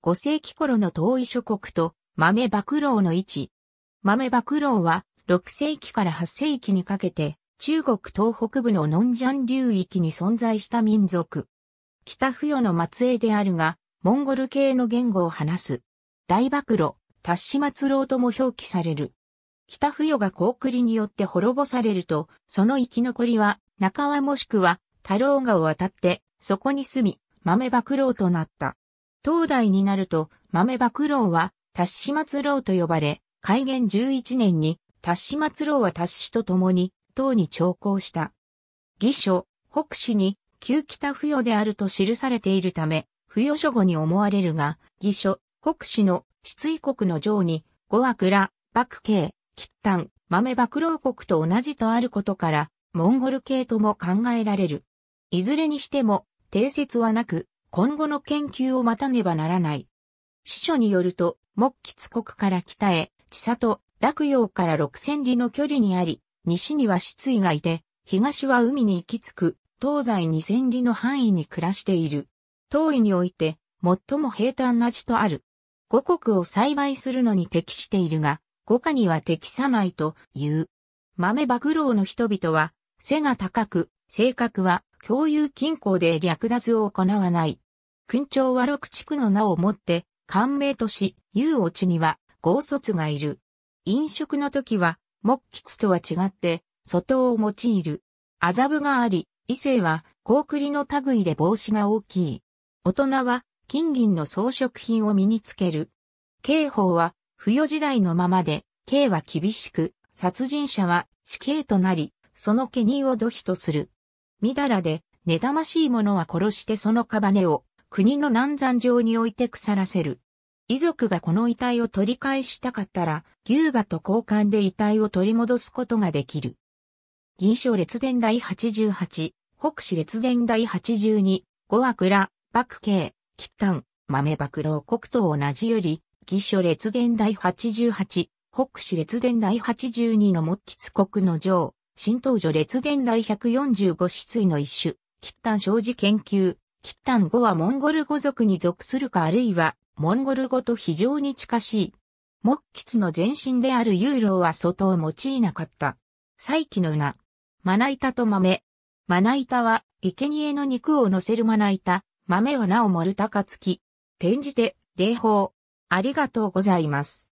5世紀頃の遠い諸国と豆爆露の位置。豆爆露は6世紀から8世紀にかけて中国東北部のノンジャン流域に存在した民族。北不与の末裔であるが、モンゴル系の言語を話す。大爆露、達始末老とも表記される。北不与が高栗によって滅ぼされると、その生き残りは、中和もしくは、太郎がを渡って、そこに住み、豆爆露となった。東大になると、豆馬苦は、達始末老と呼ばれ、開元11年に、達始末老は達始と共に、唐に調校した。義書、北史に、旧北不与であると記されているため、不与書語に思われるが、義書、北史の、失意国の上に、五枠倉、幕慶、吉丹、豆爆老国と同じとあることから、モンゴル系とも考えられる。いずれにしても、定説はなく、今後の研究を待たねばならない。司書によると、木吉国から北へ、千里、洛陽から六千里の距離にあり、西には失意がいて、東は海に行き着く、東西二千里の範囲に暮らしている。東位において、最も平坦な地とある。五穀を栽培するのに適しているが、五家には適さないという。豆爆露の人々は、背が高く、性格は共有均衡で略奪を行わない。君長は六地区の名をもって、官名とし、遊落ちには、豪卒がいる。飲食の時は、木吉とは違って、外を用いる。麻布があり、異性は、高栗の類で帽子が大きい。大人は、金銀の装飾品を身につける。刑法は、不与時代のままで、刑は厳しく、殺人者は死刑となり、その家人を土肥とする。みだらで、妬ましい者は殺してその屍を、国の南山城に置いて腐らせる。遺族がこの遺体を取り返したかったら、牛馬と交換で遺体を取り戻すことができる。銀賞列伝第88、北市列伝第82、五和倉、幕慶、吉丹、豆爆露国と同じより、銀書列伝第88、北市列伝第82の木吉国の城、新登場列伝第145失意の一種、キッタン生じ研究。キッタン語はモンゴル語族に属するかあるいは、モンゴル語と非常に近しい。木吉の前身であるユーローは外を用いなかった。再起の名。まな板と豆。まな板は、生贄の肉を乗せるまな板。豆はなおモるタカつき。転じて、礼法。ありがとうございます。